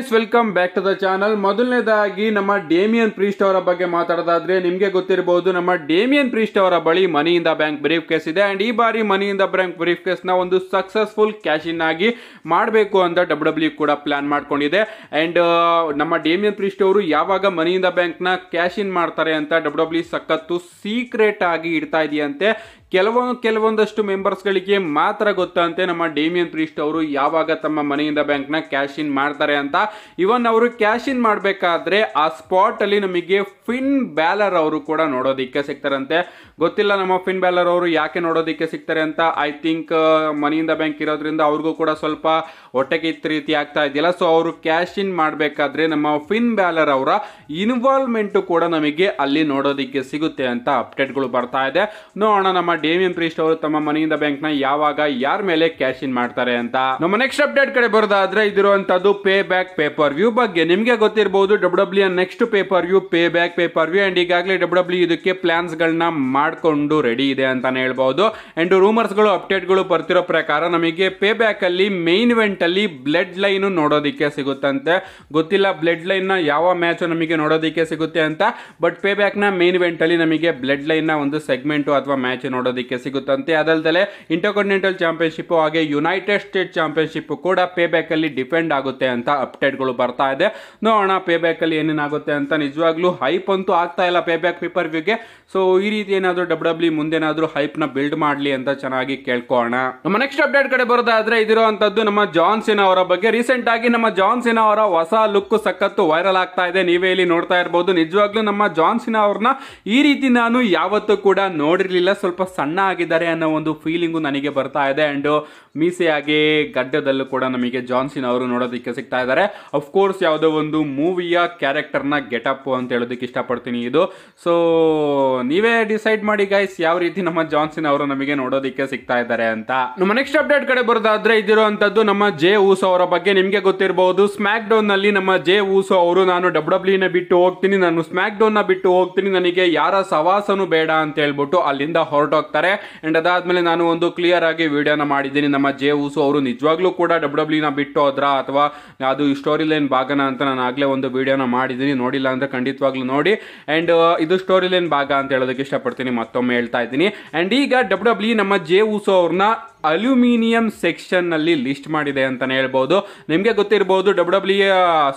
Guys welcome back to the channel ಮೊದಲನೇದಾಗಿ ನಮ್ಮ Damian Priest ಅವರ ಬಗ್ಗೆ ಮಾತಾಡೋದಾದ್ರೆ ನಿಮಗೆ ಗೊತ್ತಿರಬಹುದು ನಮ್ಮ ಡೇಮಿಯನ್ ಪ್ರೀಸ್ಟ್ ಅವರ ಬಳಿ ಮನಿಯಿಂದ ಬ್ಯಾಂಕ್ ಬ್ರೀಫ್ ಕೇಸ್ ಇದೆ ಅಂಡ್ ಈ ಬಾರಿ ಮನಿಯಿಂದ ಬ್ಯಾಂಕ್ ಬ್ರೀಫ್ ಕೇಸ್ ನ ಒಂದು ಸಕ್ಸಸ್ಫುಲ್ ಕ್ಯಾಶ್ ಇನ್ ಆಗಿ ಮಾಡಬೇಕು ಅಂತ ಡಬ್ಲ್ಯೂ ಡಬ್ಲ್ಯೂ e ಕೂಡ ಪ್ಲಾನ್ ಮಾಡ್ಕೊಂಡಿದೆ ಅಂಡ್ ನಮ್ಮ ಡೇಮಿಯನ್ ಪ್ರೀಸ್ಟ್ ಅವರು ಯಾವಾಗ ಮನಿಯಿಂದ ಬ್ಯಾಂಕ್ ನ ಕ್ಯಾಶ್ ಇನ್ ಮಾಡ್ತಾರೆ ಅಂತ ಡಬ್ಲ್ಯೂ ಡಬ್ಲ್ಯೂ e ಸಖತ್ತು ಸೀಕ್ರೆಟ್ ಆಗಿ ಇಡ್ತಾ ಇದೆಯಂತೆ ಕೆಲವು ಕೆಲವೊಂದಷ್ಟು ಮೆಂಬರ್ಸ್ಗಳಿಗೆ ಮಾತ್ರ ಗೊತ್ತಂತೆ ನಮ್ಮ ಡೇಮಿಯನ್ ಪ್ರೀಸ್ಟ್ ಅವರು ಯಾವಾಗ ತಮ್ಮ ಮನೆಯಿಂದ ಬ್ಯಾಂಕ್ನ ಕ್ಯಾಶ್ ಇನ್ ಮಾಡ್ತಾರೆ ಅಂತ ಇವನ್ ಅವರು ಕ್ಯಾಶ್ ಇನ್ ಮಾಡಬೇಕಾದ್ರೆ ಆ ಸ್ಪಾಟ್ ಅಲ್ಲಿ ನಮಗೆ ಫಿನ್ ಬ್ಯಾಲರ್ ಅವರು ಕೂಡ ನೋಡೋದಿಕ್ಕೆ ಸಿಗ್ತಾರಂತೆ ಗೊತ್ತಿಲ್ಲ ನಮ್ಮ ಫಿನ್ ಬ್ಯಾಲರ್ ಅವರು ಯಾಕೆ ನೋಡೋದಿಕ್ಕೆ ಸಿಗ್ತಾರೆ ಅಂತ ಐ ಥಿಂಕ್ ಮನೆಯಿಂದ ಬ್ಯಾಂಕ್ ಇರೋದ್ರಿಂದ ಅವ್ರಿಗೂ ಕೂಡ ಸ್ವಲ್ಪ ಹೊಟ್ಟೆಗೆ ರೀತಿ ಆಗ್ತಾ ಇದೆಯಲ್ಲ ಸೊ ಅವರು ಕ್ಯಾಶ್ ಇನ್ ಮಾಡಬೇಕಾದ್ರೆ ನಮ್ಮ ಫಿನ್ ಬ್ಯಾಲರ್ ಅವರ ಇನ್ವಾಲ್ವ್ಮೆಂಟು ಕೂಡ ನಮಗೆ ಅಲ್ಲಿ ನೋಡೋದಿಕ್ಕೆ ಸಿಗುತ್ತೆ ಅಂತ ಅಪ್ಡೇಟ್ಗಳು ಬರ್ತಾ ಇದೆ ನೋಡೋಣ ನಮ್ಮ ಡೇಮಿಯನ್ ಪ್ರೀಸ್ಟ್ ಅವರು ತಮ್ಮ ಮನೆಯಿಂದ ಬ್ಯಾಂಕ್ ನ ಯಾವಾಗ ಯಾರ ಮೇಲೆ ಕ್ಯಾಶ್ ಇನ್ ಮಾಡ್ತಾರೆ ಅಂತ ನಮ್ಮ ನೆಕ್ಸ್ಟ್ ಅಪ್ಡೇಟ್ ಕಡೆ ಬರೋದಾದ್ರೆ ಇದಿರುವಂತದ್ದು ಪೇ ಬ್ಯಾಕ್ ಪೇಪರ್ ವ್ಯೂ ಬಗ್ಗೆ ನಿಮಗೆ ಗೊತ್ತಿರಬಹುದು W W next pay per view Payback pay per view and ಈಗಾಗಲೇ ಡಬ್ಲ್ಯೂ ಡಬ್ಲ್ಯೂ ಇದಕ್ಕೆ ಪ್ಲಾನ್ಸ್ ಗಳನ್ನ ಮಾಡ್ಕೊಂಡು ರೆಡಿ ಇದೆ ಅಂತ ಹೇಳ್ಬಹುದು ಅಂಡ್ ರೂಮರ್ಸ್ ಗಳು ಅಪ್ಡೇಟ್ ಗಳು ಬರ್ತಿರೋ ಪ್ರಕಾರ ನಮಗೆ ಪೇ ಬ್ಯಾಕ್ ಅಲ್ಲಿ ಮೇನ್ ಇವೆಂಟ್ ಅಲ್ಲಿ ಬ್ಲಡ್ ಲೈನ್ ನೋಡೋದಿಕ್ಕೆ ಸಿಗುತ್ತಂತೆ ಗೊತ್ತಿಲ್ಲ ಬ್ಲಡ್ ಲೈನ್ ನ ಯಾವ ಮ್ಯಾಚ್ ನಮಗೆ ನೋಡೋದಿಕ್ಕೆ ಸಿಗುತ್ತೆ ಅಂತ ಬಟ್ ಪೇ ಬ್ಯಾಕ್ ನ ಮೇನ್ ಇವೆಂಟ್ ಅಲ್ಲಿ ನಮಗೆ ಬ್ಲಡ್ ಲೈನ್ ನ ಒಂದು ಸೆಗ್ಮೆಂಟ್ ಅಥವಾ ಮ್ಯಾಚ್ ನೋಡೋದು ನೋಡೋದಕ್ಕೆ ಸಿಗುತ್ತಂತೆ ಅದಲ್ದಲೆ ಇಂಟರ್ಕಾಂಟಿನೆಂಟಲ್ ಚಾಂಪಿಯನ್ಶಿಪ್ ಹಾಗೆ ಯುನೈಟೆಡ್ ಸ್ಟೇಟ್ ಚಾಂಪಿಯನ್ಶಿಪ್ ಕೂಡ ಪೇ ಬ್ಯಾಕ್ ಅಲ್ಲಿ ಡಿಪೆಂಡ್ ಆಗುತ್ತೆ ಅಂತ ಅಪ್ಡೇಟ್ಗಳು ಬರ್ತಾ ಇದೆ ನೋಡೋಣ ಪೇ ಬ್ಯಾಕ್ ಅಲ್ಲಿ ಏನೇನಾಗುತ್ತೆ ಅಂತ ನಿಜವಾಗ್ಲೂ ಹೈಪ್ ಅಂತೂ ಆಗ್ತಾ ಇಲ್ಲ ಪೇ ಬ್ಯಾಕ್ ಪೇಪರ್ ವ್ಯೂಗೆ ಸೊ ಈ ರೀತಿ ಏನಾದರೂ ಡಬ್ಲ್ಯೂ ಡಬ್ಲಿ e ಮುಂದೇನಾದರೂ ಹೈಪ್ ನ ಬಿಲ್ಡ್ ಮಾಡ್ಲಿ ಅಂತ ಚೆನ್ನಾಗಿ ಕೇಳ್ಕೋಣ ನಮ್ಮ ನೆಕ್ಸ್ಟ್ ಅಪ್ಡೇಟ್ ಕಡೆ ಬರೋದಾದ್ರೆ ಇದಿರುವಂತದ್ದು ನಮ್ಮ ಜಾನ್ ಅವರ ಬಗ್ಗೆ ರೀಸೆಂಟ್ ಆಗಿ ನಮ್ಮ ಜಾನ್ ಅವರ ಹೊಸ ಲುಕ್ ಸಖತ್ತು ವೈರಲ್ ಆಗ್ತಾ ಇದೆ ನೀವೇ ಇಲ್ಲಿ ನೋಡ್ತಾ ಇರಬಹುದು ನಿಜವಾಗ್ಲೂ ನಮ್ಮ ಜಾನ್ ಅವ್ರನ್ನ ಈ ರೀತಿ ನಾನು ಯಾವತ್ತೂ ಕೂಡ ನೋಡಿರ್ಲಿಲ್ಲ ಸ್ವಲ್ಪ ಸಣ್ಣ ಆಗಿದ್ದಾರೆ ಅನ್ನೋ ಒಂದು ಫೀಲಿಂಗು ನನಗೆ ಬರ್ತಾ ಇದೆ ಅಂಡ್ ಮೀಸೆಯಾಗಿ ಗಡ್ಡದಲ್ಲೂ ಕೂಡ ನಮಗೆ ಜಾನ್ಸಿನ್ ಅವರು ನೋಡೋದಕ್ಕೆ ಸಿಗ್ತಾ ಇದ್ದಾರೆ ಅಫ್ಕೋರ್ಸ್ ಯಾವುದೋ ಒಂದು ಮೂವಿಯ ಕ್ಯಾರೆಕ್ಟರ್ನ ಗೆಟಪ್ ಅಂತ ಹೇಳೋದಕ್ಕೆ ಇಷ್ಟಪಡ್ತೀನಿ ಇದು ಸೊ ನೀವೇ ಡಿಸೈಡ್ ಮಾಡಿ ಗೈಸ್ ಯಾವ ರೀತಿ ನಮ್ಮ ಜಾನ್ಸಿನ್ ಅವರು ನಮಗೆ ನೋಡೋದಕ್ಕೆ ಸಿಗ್ತಾ ಇದ್ದಾರೆ ಅಂತ ನಮ್ಮ ನೆಕ್ಸ್ಟ್ ಅಪ್ಡೇಟ್ ಕಡೆ ಬರೋದಾದ್ರೆ ಇದಿರುವಂತದ್ದು ನಮ್ಮ ಜೆ ಊಸೋ ಅವರ ಬಗ್ಗೆ ನಿಮಗೆ ಗೊತ್ತಿರಬಹುದು ಸ್ಮ್ಯಾಕ್ ಡೌನ್ ನಲ್ಲಿ ನಮ್ಮ ಜೆ ಊಸೋ ಅವರು ನಾನು ಡಬ್ಲ್ಯೂ ಬಿಟ್ಟು ಹೋಗ್ತೀನಿ ನಾನು ಸ್ಮ್ಯಾಕ್ ಡೌನ್ ನ ಬಿಟ್ಟು ಹೋಗ್ತೀನಿ ನನಗೆ ಯಾರ ಸವಾಸನು ಬೇಡ ಅಂತ ಹೇಳ್ಬಿಟ್ಟು ಅಲ್ಲಿಂದ ಹೊರಟೋಗ್ತಾರೆ ಹೋಗ್ತಾರೆ ಅಂಡ್ ಅದಾದ್ಮೇಲೆ ನಾನು ಒಂದು ಕ್ಲಿಯರ್ ಆಗಿ ವಿಡಿಯೋನ ಮಾಡಿದ್ದೀನಿ ನಮ್ಮ ಜೆ ಉಸು ಅವರು ನಿಜವಾಗ್ಲೂ ಕೂಡ ಡಬ್ಲ್ಯೂನ ಬಿಟ್ಟು ಹೋದ್ರ ಅಥವಾ ಅದು ಸ್ಟೋರಿ ಲೈನ್ ಭಾಗನ ಅಂತ ನಾನು ಆಗಲೇ ಒಂದು ವಿಡಿಯೋನ ಮಾಡಿದ್ದೀನಿ ನೋಡಿಲ್ಲ ಅಂದರೆ ಖಂಡಿತವಾಗ್ಲೂ ನೋಡಿ ಆ್ಯಂಡ್ ಇದು ಸ್ಟೋರಿ ಲೈನ್ ಭಾಗ ಅಂತ ಹೇಳೋದಕ್ಕೆ ಇಷ್ಟಪಡ್ತೀನಿ ಮತ್ತೊಮ್ಮೆ ಹೇಳ್ತಾ ಇದ್ದೀನಿ ಆ್ಯಂಡ್ ಈಗ ಡಬ್ಲ್ಯೂ ಡಬ್ಲ್ಯೂ e ನಮ್ಮ ಜೆ ಉಸು ಅವ್ರನ್ನ ಅಲ್ಯೂಮಿನಿಯಂ ಸೆಕ್ಷನ್ನಲ್ಲಿ ಲಿಸ್ಟ್ ಮಾಡಿದೆ ಅಂತಲೇ ಹೇಳ್ಬೋದು ನಿಮಗೆ ಗೊತ್ತಿರ್ಬೋದು ಡಬ್ಲ್ಯೂ ಡಬ್ಲ್ಯೂ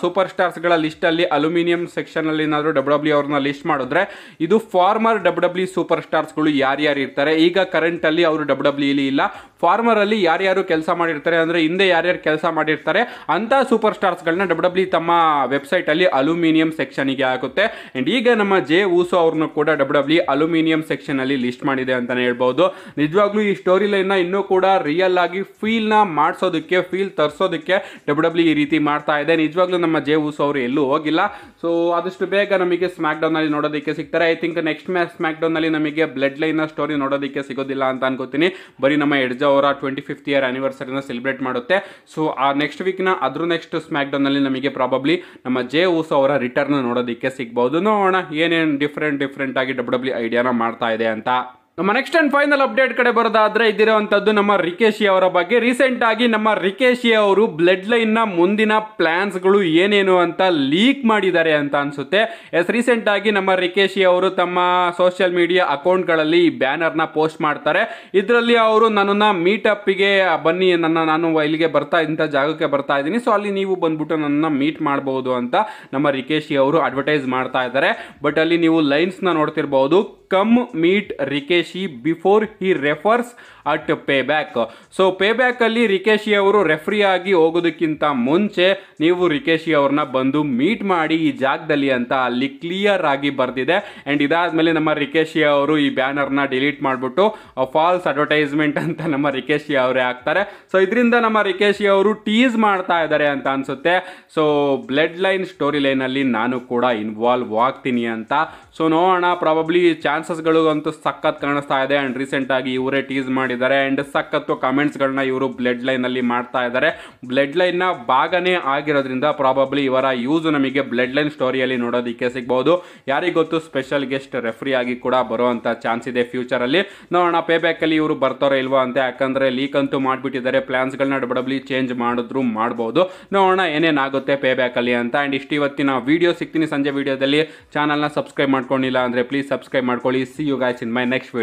ಸೂಪರ್ ಸ್ಟಾರ್ಸ್ಗಳ ಲಿಸ್ಟಲ್ಲಿ ಅಲ್ಯೂಮಿನಿಯಂ ಸೆಕ್ಷನ್ನಲ್ಲಿ ಏನಾದರೂ ಡಬ್ಲ್ಯೂ ಡಬ್ಲ್ಯೂ e ಅವ್ರನ್ನ ಲಿಸ್ಟ್ ಮಾಡಿದ್ರೆ ಇದು ಫಾರ್ಮರ್ ಡಬ್ಲ್ಯೂ ಡಬ್ಲ್ಯೂ ಸೂಪರ್ ಸ್ಟಾರ್ಸ್ಗಳು ಯಾರ್ಯಾರು ಇರ್ತಾರೆ ಈಗ ಕರೆಂಟಲ್ಲಿ ಅವರು ಡಬ್ಲ್ಯೂ e ಡಬ್ಲ್ಯೂ ಇಲ್ಲ ಫಾರ್ಮರಲ್ಲಿ ಯಾರ್ಯಾರು ಕೆಲಸ ಮಾಡಿರ್ತಾರೆ ಅಂದರೆ ಹಿಂದೆ ಯಾರ್ಯಾರು ಕೆಲಸ ಮಾಡಿರ್ತಾರೆ ಅಂಥ ಸೂಪರ್ ಸ್ಟಾರ್ಸ್ಗಳನ್ನ ಡಬ್ಲ್ಯೂ ಡಬ್ಲ್ಯೂ ತಮ್ಮ ವೆಬ್ಸೈಟಲ್ಲಿ ಅಲ್ಯೂಮಿನಿಯಂ ಸೆಕ್ಷನಿಗೆ ಹಾಕುತ್ತೆ ಆ್ಯಂಡ್ ಈಗ ನಮ್ಮ ಜೆ ಊಸೋ ಅವ್ರನ್ನೂ ಕೂಡ ಡಬ್ಲ್ಯೂ ಡಬ್ಲ್ಯೂ e ಅಲ್ಯೂಮಿನಿಯಂ ಸೆಕ್ಷನಲ್ಲಿ ಲಿಸ್ಟ್ ಮಾಡಿದೆ ಅಂತಲೇ ಹೇಳ್ಬೋದು ನಿಜವಾಗ್ಲೂ ಈ ಸ್ಟೋರಿ ಲೈನ್ನ ಇನ್ನೂ ಕೂಡ ರಿಯಲ್ ಆಗಿ ಫೀಲ್ನ ಮಾಡಿಸೋದಕ್ಕೆ ಫೀಲ್ ತರಿಸೋದಕ್ಕೆ ಡಬ್ಲ್ಯೂ ಡಬ್ಲ್ಯೂ e ಈ ರೀತಿ ಮಾಡ್ತಾ ಇದೆ ನಿಜವಾಗ್ಲೂ ನಮ್ಮ ಜೆ ಉಸ್ ಅವರು ಎಲ್ಲೂ ಹೋಗಿಲ್ಲ ಸೊ ಆದಷ್ಟು ಬೇಗ ನಮಗೆ ಸ್ಮ್ಯಾಕ್ ಅಲ್ಲಿ ನೋಡೋದಕ್ಕೆ ಸಿಗ್ತಾರೆ I think next match Smack ಅಲ್ಲಿ ನಮಗೆ ಬ್ಲಡ್ ಲೈನ್ ಸ್ಟೋರಿ ನೋಡೋದಕ್ಕೆ ಸಿಗೋದಿಲ್ಲ ಅಂತ ಅನ್ಕೋತೀನಿ ಬರೀ ನಮ್ಮ ಎಡ್ಜ ಅವರ ಟ್ವೆಂಟಿ ಫಿಫ್ತ್ ಇಯರ್ ಆನಿವರ್ಸರಿನ ಸೆಲೆಬ್ರೇಟ್ ಮಾಡುತ್ತೆ ಸೊ ಆ ನೆಕ್ಸ್ಟ್ ವೀಕ್ನ ಅದ್ರ ನೆಕ್ಸ್ಟ್ ಸ್ಮ್ಯಾಕ್ ಅಲ್ಲಿ ನಮಗೆ ಪ್ರಾಬಬ್ಲಿ ನಮ್ಮ ಜೆ ಉಸ್ ಅವರ ರಿಟರ್ನ್ ನೋಡೋದಕ್ಕೆ ಸಿಗ್ಬೋದು ನೋಡೋಣ ಏನೇನು ಡಿಫ್ರೆಂಟ್ ಡಿಫ್ರೆಂಟ್ ಆಗಿ ಡಬ್ಲ್ಯೂ ಡಬ್ಲ್ಯೂ ಐಡಿಯಾನ ಮಾಡ್ತಾ ಇದೆ ಅಂತ ನಮ್ಮ ನೆಕ್ಸ್ಟ್ ಅಂಡ್ ಫೈನಲ್ ಅಪ್ಡೇಟ್ ಕಡೆ ಬರೋದಾದ್ರೆ ಇದ್ದಿರುವಂಥದ್ದು ನಮ್ಮ ರಿಕೇಶಿ ಅವರ ಬಗ್ಗೆ ರೀಸೆಂಟ್ ಆಗಿ ನಮ್ಮ ರಿಕೇಶಿ ಅವರು ಬ್ಲಡ್ ಲೈನ್ನ ಮುಂದಿನ ಗಳು ಏನೇನು ಅಂತ ಲೀಕ್ ಮಾಡಿದ್ದಾರೆ ಅಂತ ಅನಿಸುತ್ತೆ ಎಸ್ ರೀಸೆಂಟ್ ಆಗಿ ನಮ್ಮ ರಿಕೇಶಿ ಅವರು ತಮ್ಮ ಸೋಷಿಯಲ್ ಮೀಡಿಯಾ ಅಕೌಂಟ್ಗಳಲ್ಲಿ ಈ ಬ್ಯಾನರ್ನ ಪೋಸ್ಟ್ ಮಾಡ್ತಾರೆ ಇದರಲ್ಲಿ ಅವರು ನನ್ನನ್ನು ಗೆ ಬನ್ನಿ ನನ್ನ ನಾನು ಇಲ್ಲಿಗೆ ಬರ್ತಾ ಇಂಥ ಜಾಗಕ್ಕೆ ಬರ್ತಾ ಇದ್ದೀನಿ ಸೊ ಅಲ್ಲಿ ನೀವು ಬಂದ್ಬಿಟ್ಟು ನನ್ನ ಮೀಟ್ ಮಾಡಬಹುದು ಅಂತ ನಮ್ಮ ರಿಕೇಶಿ ಅವರು ಅಡ್ವರ್ಟೈಸ್ ಮಾಡ್ತಾ ಇದ್ದಾರೆ ಬಟ್ ಅಲ್ಲಿ ನೀವು ಲೈನ್ಸ್ನ ನೋಡ್ತಿರ್ಬಹುದು come meet Rikishi before he refers at Payback so pay ಅಲ್ಲಿ ರಿಕೇಶಿ ಅವರು ರೆಫ್ರಿ ಆಗಿ ಹೋಗೋದಕ್ಕಿಂತ ಮುಂಚೆ ನೀವು ರಿಕೇಶಿ ಅವ್ರನ್ನ ಬಂದು ಮೀಟ್ ಮಾಡಿ ಈ ಜಾಗದಲ್ಲಿ ಅಂತ ಅಲ್ಲಿ ಕ್ಲಿಯರ್ ಆಗಿ ಬರೆದಿದೆ ಆ್ಯಂಡ್ ಮೇಲೆ ನಮ್ಮ ರಿಕೇಶಿ ಅವರು ಈ ಬ್ಯಾನರ್ನ ಡಿಲೀಟ್ ಮಾಡ್ಬಿಟ್ಟು ಫಾಲ್ಸ್ ಅಡ್ವರ್ಟೈಸ್ಮೆಂಟ್ ಅಂತ ನಮ್ಮ ರಿಕೇಶಿ ಅವರೇ ಹಾಕ್ತಾರೆ ಸೊ ಇದರಿಂದ ನಮ್ಮ ರಿಕೇಶಿ ಅವರು ಟೀಸ್ ಮಾಡ್ತಾ ಇದ್ದಾರೆ ಅಂತ ಅನ್ಸುತ್ತೆ so bloodline storyline ಅಲ್ಲಿ ನಾನು ಕೂಡ ಇನ್ವಾಲ್ವ್ ಆಗ್ತೀನಿ ಅಂತ ಸೊ ನೋಡೋಣ ಪ್ರಾಬಬ್ಲಿ ಚಾನ್ಸ್ ಚಾನ್ಸಸ್ಗಳು ಅಂತೂ ಸಖತ್ ಕಾಣಿಸ್ತಾ ಇದೆ ಆ್ಯಂಡ್ ರೀಸೆಂಟಾಗಿ ಇವರೇ ಟೀಸ್ ಮಾಡಿದ್ದಾರೆ ಆ್ಯಂಡ್ ಸಖತ್ತು ಕಮೆಂಟ್ಸ್ಗಳನ್ನ ಇವರು ಬ್ಲಡ್ ಲೈನಲ್ಲಿ ಮಾಡ್ತಾ ಇದ್ದಾರೆ ಬ್ಲಡ್ ಲೈನ್ನ ಭಾಗನೇ ಆಗಿರೋದ್ರಿಂದ ಪ್ರಾಬಬ್ಲಿ ಇವರ ಯೂಸ್ ನಮಗೆ ಬ್ಲಡ್ ಲೈನ್ ಸ್ಟೋರಿಯಲ್ಲಿ ನೋಡೋದಕ್ಕೆ ಸಿಗ್ಬೋದು ಯಾರಿಗೊತ್ತು ಸ್ಪೆಷಲ್ ಗೆಸ್ಟ್ ರೆಫ್ರಿ ಆಗಿ ಕೂಡ ಬರುವಂಥ ಚಾನ್ಸ್ ಇದೆ ಫ್ಯೂಚರಲ್ಲಿ ನೋಡೋಣ ಪೇ ಬ್ಯಾಕಲ್ಲಿ ಇವರು ಬರ್ತಾರೋ ಇಲ್ವಾ ಅಂತ ಯಾಕಂದರೆ ಲೀಕ್ ಅಂತೂ ಮಾಡಿಬಿಟ್ಟಿದ್ದಾರೆ ಪ್ಲ್ಯಾನ್ಸ್ಗಳನ್ನ ಡಬಡಬ್ಲಿ ಚೇಂಜ್ ಮಾಡಿದ್ರು ಮಾಡ್ಬೋದು ನೋಡೋಣ ಏನೇನಾಗುತ್ತೆ ಪೇ ಬ್ಯಾಕಲ್ಲಿ ಅಂತ ಆ್ಯಂಡ್ ಇಷ್ಟು ಇವತ್ತಿನ ವೀಡಿಯೋ ಸಿಗ್ತೀನಿ ಸಂಜೆ ವೀಡಿಯೋದಲ್ಲಿ ಚಾನಲ್ನ ಸಬ್ಸ್ಕ್ರೈಬ್ ಮಾಡ್ಕೊಂಡಿಲ್ಲ ಅಂದರೆ ಪ್ಲೀಸ್ ಸಬ್ಸ್ಕ್ರೈಬ್ ಮಾಡ್ಕೊಂಡು See you guys in my next video.